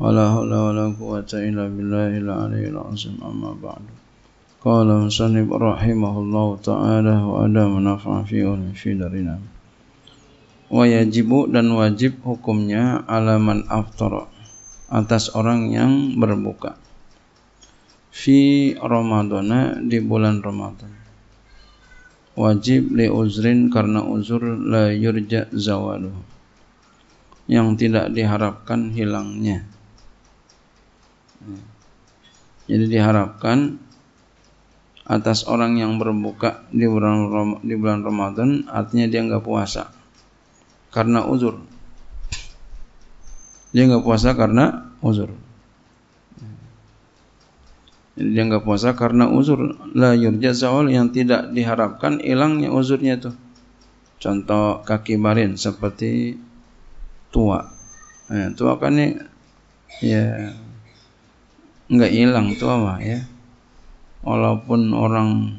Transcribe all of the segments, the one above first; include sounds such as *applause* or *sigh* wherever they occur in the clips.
ولا حول ولا قوة إلا بالله العلي العظيم أما بعد قال مسلم رحمه الله تعالى وأدى منافع في في دارنا ويجب dan wajib hukumnya ala man aftara atas orang yang berbuka fi Ramadana di bulan Ramadan wajib li uzrin karena uzur la yurja zawaluh yang tidak diharapkan hilangnya jadi diharapkan atas orang yang berbuka di bulan di bulan Ramadan artinya dia nggak puasa karena uzur. Dia nggak puasa karena uzur. Jadi dia nggak puasa karena uzur la yurja yang tidak diharapkan hilangnya uzurnya itu. Contoh kaki barin seperti tua. Nah, tua kan ini ya nggak hilang tuh apa ya walaupun orang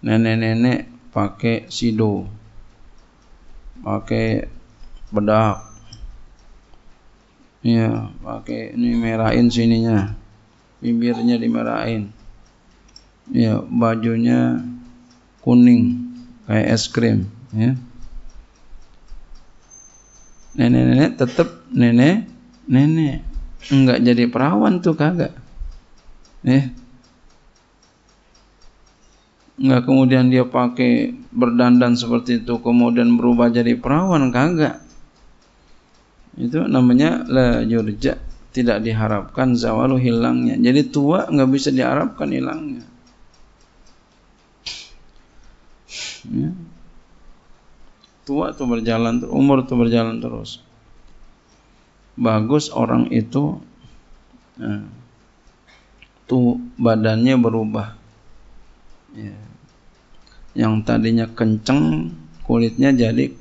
nenek-nenek pakai sido pakai bedak ya pakai ini merahin sininya bibirnya dimerahin ya bajunya kuning kayak es krim ya nenek-nenek tetap nenek nenek enggak jadi perawan tuh kagak eh enggak kemudian dia pakai berdandan seperti itu kemudian berubah jadi perawan kagak itu namanya la yurja tidak diharapkan zawalu hilangnya jadi tua enggak bisa diharapkan hilangnya ya. tua tuh berjalan umur tuh berjalan terus bagus orang itu nah, eh, tuh badannya berubah ya. yang tadinya kenceng kulitnya jadi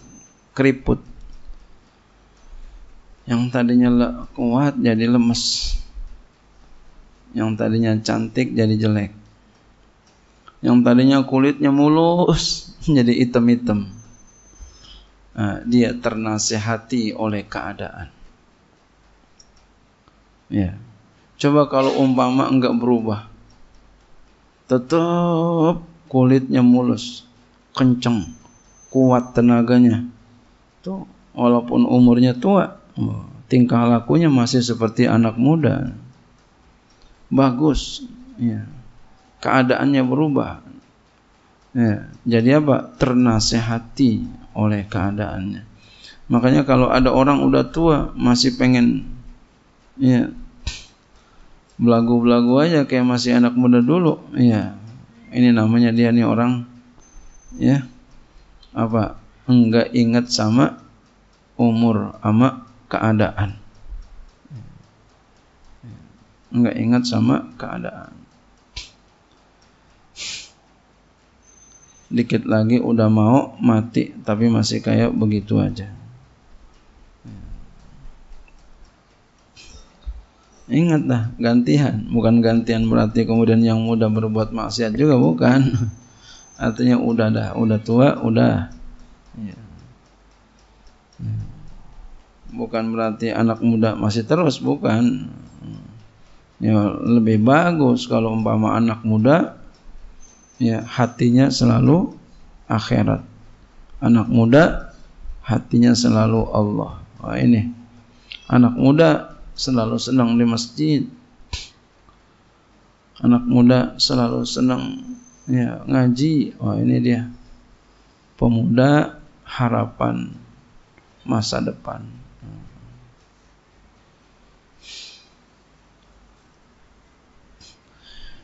keriput yang tadinya kuat jadi lemes yang tadinya cantik jadi jelek yang tadinya kulitnya mulus *laughs* jadi hitam-hitam. nah, dia ternasehati oleh keadaan Ya. Coba kalau umpama enggak berubah. Tetap kulitnya mulus, kenceng, kuat tenaganya. Tuh, walaupun umurnya tua, tingkah lakunya masih seperti anak muda. Bagus, ya. Keadaannya berubah. Ya, jadi apa? Ternasehati oleh keadaannya. Makanya kalau ada orang udah tua masih pengen ya belagu-belagu aja kayak masih anak muda dulu ya ini namanya dia nih orang ya apa enggak ingat sama umur sama keadaan enggak ingat sama keadaan dikit lagi udah mau mati tapi masih kayak begitu aja Ingatlah gantian, bukan gantian berarti kemudian yang muda berbuat maksiat juga bukan. *laughs* Artinya udah dah, udah tua, udah. Ya. Bukan berarti anak muda masih terus, bukan. Ya lebih bagus kalau umpama anak muda ya hatinya selalu akhirat. Anak muda hatinya selalu Allah. Wah, ini anak muda selalu senang di masjid anak muda selalu senang ya ngaji oh ini dia pemuda harapan masa depan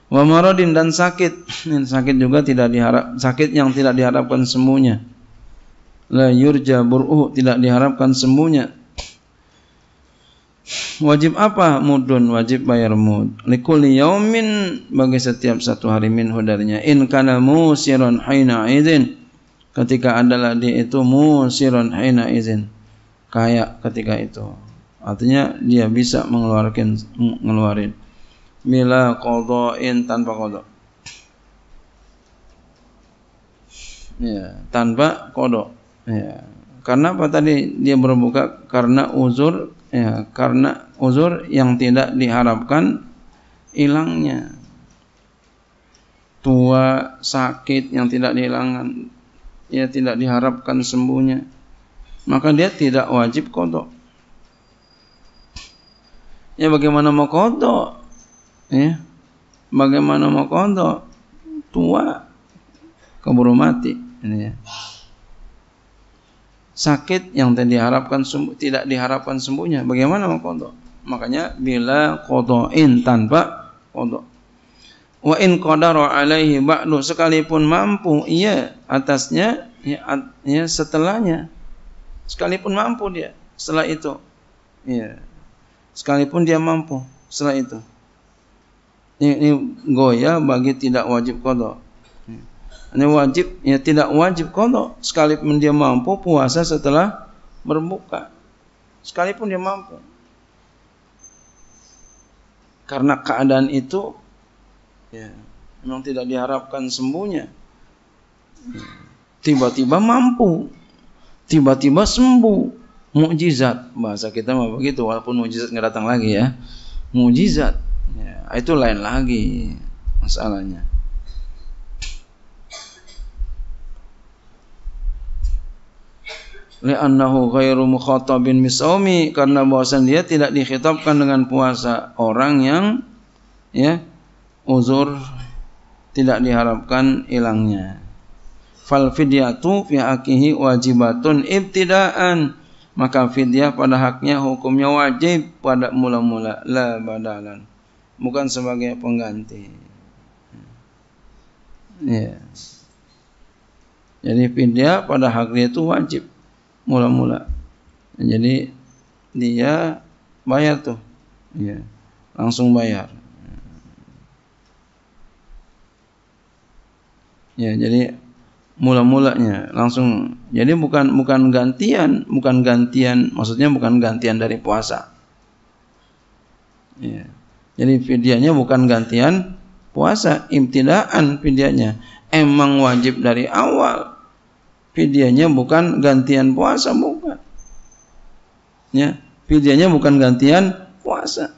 wa maradin dan sakit dan sakit juga tidak diharap sakit yang tidak diharapkan semuanya la yurja tidak diharapkan semuanya wajib apa mudun wajib bayar mud likulli yaumin bagi setiap satu hari min hudarnya in kana musiron haina izin ketika adalah dia itu musiron haina izin kaya ketika itu artinya dia bisa mengeluarkan ngeluarin mila in tanpa kodok ya tanpa kodok ya karena apa tadi dia berbuka karena uzur ya karena uzur yang tidak diharapkan hilangnya tua sakit yang tidak dihilangkan ya tidak diharapkan sembuhnya maka dia tidak wajib kodok ya bagaimana mau kodok ya bagaimana mau kodok tua keburu mati ini ya sakit yang tidak diharapkan sembuh, tidak diharapkan sembuhnya. Bagaimana mengkodo? Makanya bila kodoin tanpa kodok. Wa in qadara alaihi ba'du sekalipun mampu ia atasnya ya, at, ya setelahnya sekalipun mampu dia setelah itu ya sekalipun dia mampu setelah itu ini, ini goya bagi tidak wajib kodok ini wajib ya tidak wajib kalau sekalipun dia mampu puasa setelah berbuka sekalipun dia mampu karena keadaan itu ya memang tidak diharapkan sembuhnya tiba-tiba mampu tiba-tiba sembuh mukjizat bahasa kita mah begitu walaupun mukjizat nggak datang lagi ya mukjizat ya, itu lain lagi masalahnya li'annahu ghairu mukhatabin misaumi karena bahwasanya dia tidak dikhitabkan dengan puasa orang yang ya uzur tidak diharapkan hilangnya fal fidyatu fi akihi wajibatun ibtidaan maka fidyah pada haknya hukumnya wajib pada mula-mula la badalan bukan sebagai pengganti ya yeah. jadi fidyah pada haknya itu wajib mula-mula. Jadi dia bayar tuh. Ya. Langsung bayar. Ya, jadi mula-mulanya langsung jadi bukan bukan gantian, bukan gantian, maksudnya bukan gantian dari puasa. Ya. Jadi fidyahnya bukan gantian puasa, imtidaan fidyahnya. Emang wajib dari awal Fidyanya bukan gantian puasa bukan. Ya, fidyanya bukan gantian puasa.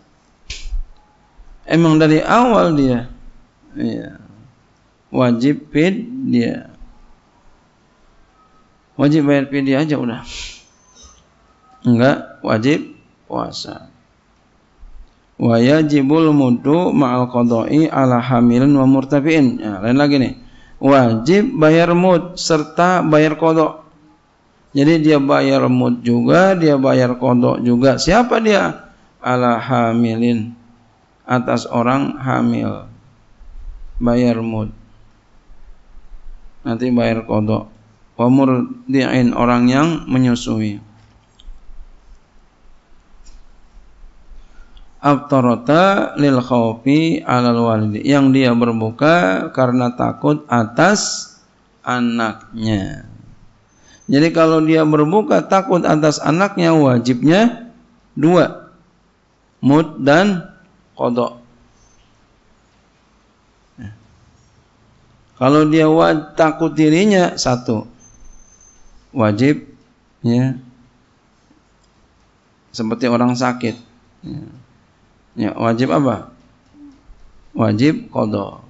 Emang dari awal dia ya, wajib dia Wajib bayar fidyah aja udah. Enggak wajib puasa. Wajibul mudu ma'al qada'i ala hamilin wa murtafi'in. Ya, lain lagi nih wajib bayar mud serta bayar kodok. Jadi dia bayar mud juga, dia bayar kodok juga. Siapa dia? Ala hamilin atas orang hamil. Bayar mud. Nanti bayar kodok. Wamur diain orang yang menyusui. abtorota lil khawfi alal walidi yang dia berbuka karena takut atas anaknya. Jadi kalau dia berbuka takut atas anaknya wajibnya dua mud dan kodok. Kalau dia takut dirinya satu wajib ya seperti orang sakit. Ya Ya, wajib apa? Wajib kodok.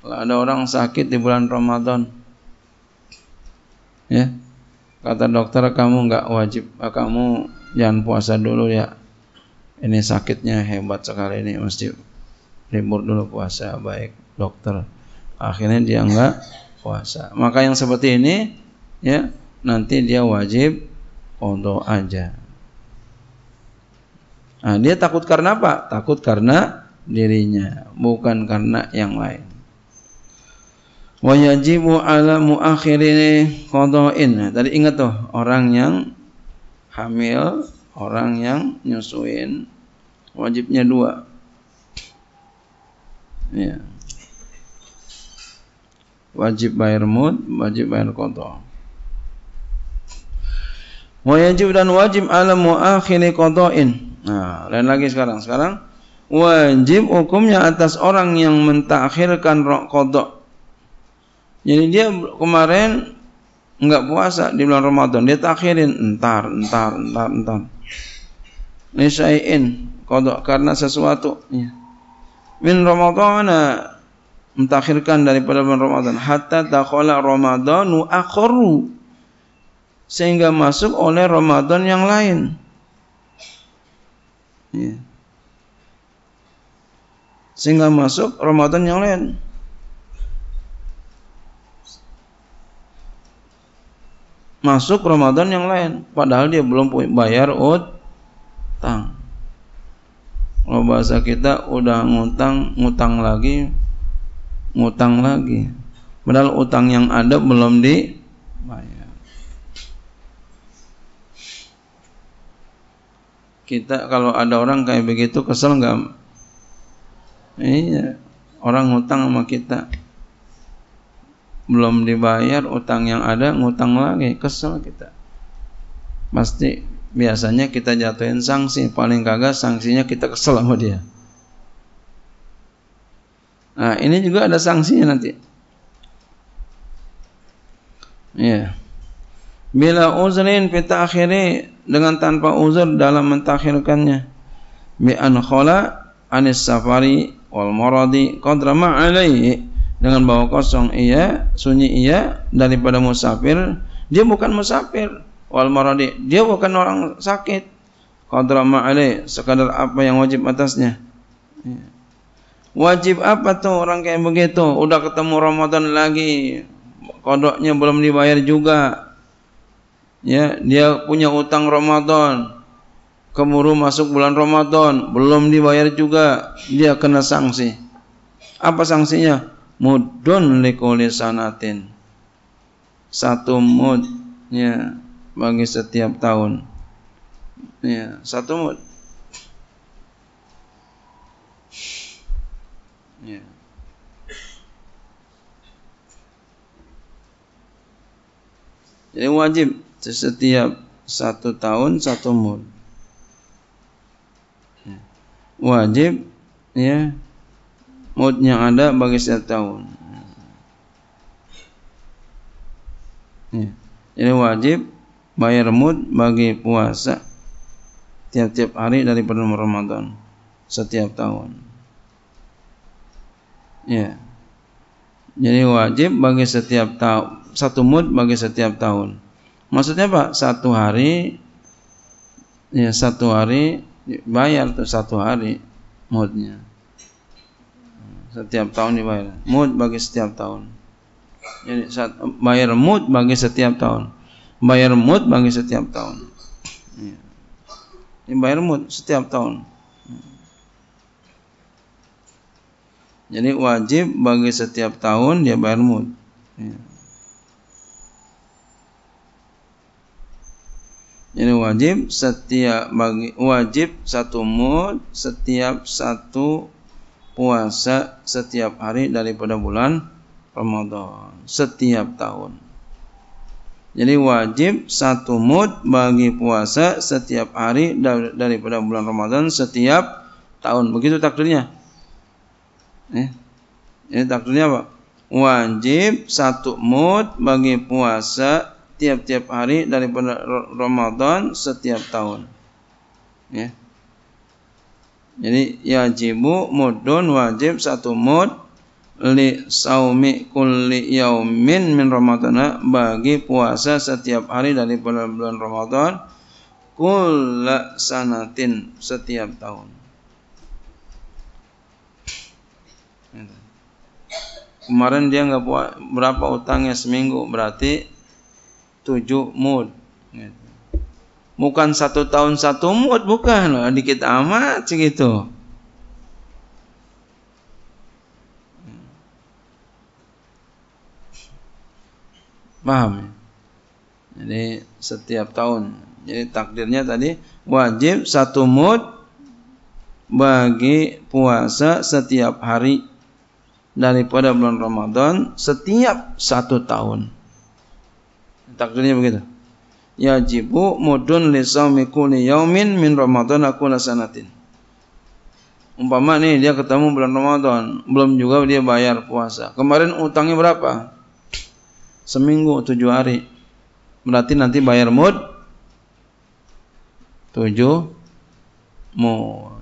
Kalau ada orang sakit di bulan Ramadan, ya kata dokter kamu nggak wajib, ah, kamu jangan puasa dulu ya. Ini sakitnya hebat sekali ini mesti libur dulu puasa baik dokter. Akhirnya dia nggak puasa. Maka yang seperti ini ya nanti dia wajib kodok aja. Nah, dia takut karena apa? Takut karena dirinya, bukan karena yang lain. Wajibu ala muakhiri kodoin. Nah, tadi ingat tuh, orang yang hamil, orang yang nyusuin wajibnya dua. Ya. Wajib bayar mud, wajib bayar kodo. Wajib dan wajib ala muakhiri kodoin. Nah, lain lagi sekarang. Sekarang wajib hukumnya atas orang yang mentakhirkan rok kodok. Jadi dia kemarin nggak puasa di bulan Ramadan, dia takhirin entar, entar, entar, entar. Nisaiin kodok karena sesuatu. Ya. Min Ramadan eh, mentakhirkan daripada bulan Ramadan hatta takhala Ramadanu akhoru sehingga masuk oleh Ramadan yang lain. Ya. Sehingga masuk Ramadan yang lain. Masuk Ramadan yang lain, padahal dia belum bayar utang. Kalau bahasa kita udah ngutang, ngutang lagi, ngutang lagi. Padahal utang yang ada belum dibayar. kita kalau ada orang kayak begitu kesel nggak? Iya, orang hutang sama kita belum dibayar utang yang ada ngutang lagi kesel kita pasti biasanya kita jatuhin sanksi paling kagak sanksinya kita kesel sama dia nah ini juga ada sanksinya nanti ya bila uzrin akhirnya dengan tanpa uzur dalam mentakhirkannya bi an khala anis safari wal maradi qadra ma dengan bawa kosong ia sunyi ia daripada musafir dia bukan musafir wal maradi dia bukan orang sakit qadra ma sekadar apa yang wajib atasnya wajib apa tuh orang kayak begitu udah ketemu Ramadan lagi kodoknya belum dibayar juga ya dia punya utang Ramadan kemuru masuk bulan Ramadan belum dibayar juga dia kena sanksi apa sanksinya mudun likuli sanatin satu mud ya bagi setiap tahun ya satu mud ya jadi wajib setiap satu tahun satu mud wajib ya mud yang ada bagi setiap tahun ya. jadi wajib bayar mud bagi puasa tiap-tiap hari dari bulan Ramadan setiap tahun ya jadi wajib bagi setiap tahun satu mud bagi setiap tahun Maksudnya Pak, satu hari ya satu hari bayar tuh satu hari mudnya Setiap tahun dibayar. mud bagi setiap tahun. Jadi bayar mud bagi setiap tahun. Bayar mud bagi setiap tahun. Iya. ini Bayar mud setiap tahun. Jadi wajib bagi setiap tahun dia bayar mud. Ya. Ini wajib setiap bagi wajib satu mud setiap satu puasa setiap hari daripada bulan Ramadan setiap tahun. Jadi wajib satu mud bagi puasa setiap hari daripada bulan Ramadan setiap tahun. Begitu takdirnya. Eh, ini takdirnya apa? Wajib satu mud bagi puasa tiap-tiap hari daripada Ramadan setiap tahun. Ya. Jadi yajibu mudun wajib satu mud li saumi kulli yaumin min Ramadan bagi puasa setiap hari dari bulan, bulan Ramadan kulla sanatin setiap tahun. Kemarin dia nggak buat berapa utangnya seminggu berarti tujuh mud. Bukan satu tahun satu mud, bukan dikit amat segitu. Paham? Ya? Jadi setiap tahun. Jadi takdirnya tadi wajib satu mud bagi puasa setiap hari daripada bulan Ramadan setiap satu tahun. Takdirnya begitu. Yajibu mudun li saumi kulli yaumin min Ramadan nasa natin. Umpama nih dia ketemu bulan Ramadan, belum juga dia bayar puasa. Kemarin utangnya berapa? Seminggu tujuh hari. Berarti nanti bayar mud tujuh mud.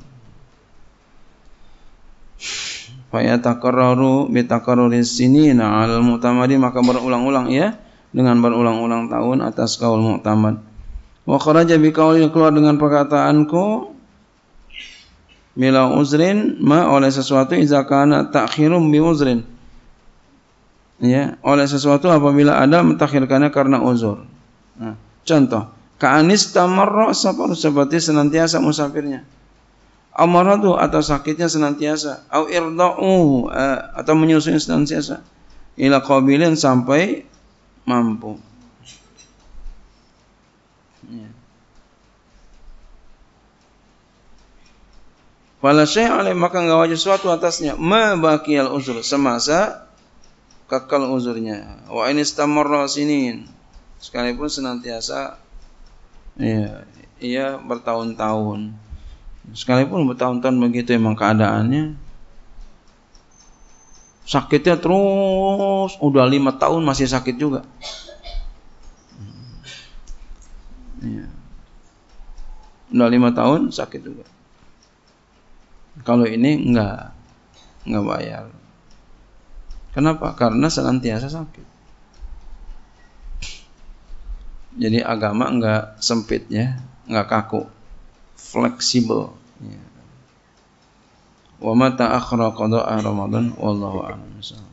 Faya takarraru bitakarruris sinina al mutamadi maka berulang-ulang ya dengan berulang-ulang tahun atas kaul mu'tamad. Wa kharaja bi yang keluar dengan perkataanku bila uzrin ma oleh sesuatu iza kana ta'khirum bi uzrin. Ya, oleh sesuatu apabila ada mentakhirkannya karena uzur. Nah, contoh, ka'anis tamarra safar seperti senantiasa musafirnya. Amaradu atau sakitnya senantiasa, au irda'u eh, atau menyusui senantiasa. Ila qabilin sampai mampu. Ya. Fala syai' alaih maka enggak wajib suatu atasnya mabaqiyal uzur semasa kekal uzurnya. Wa ini istamarra sinin sekalipun senantiasa ya ia bertahun-tahun. Sekalipun bertahun-tahun begitu emang keadaannya sakitnya terus udah lima tahun masih sakit juga iya. udah lima tahun sakit juga kalau ini enggak enggak bayar kenapa karena senantiasa sakit jadi agama enggak sempit ya enggak kaku fleksibel ya. Wa mata akhra qada'a Ramadan wallahu a'lam.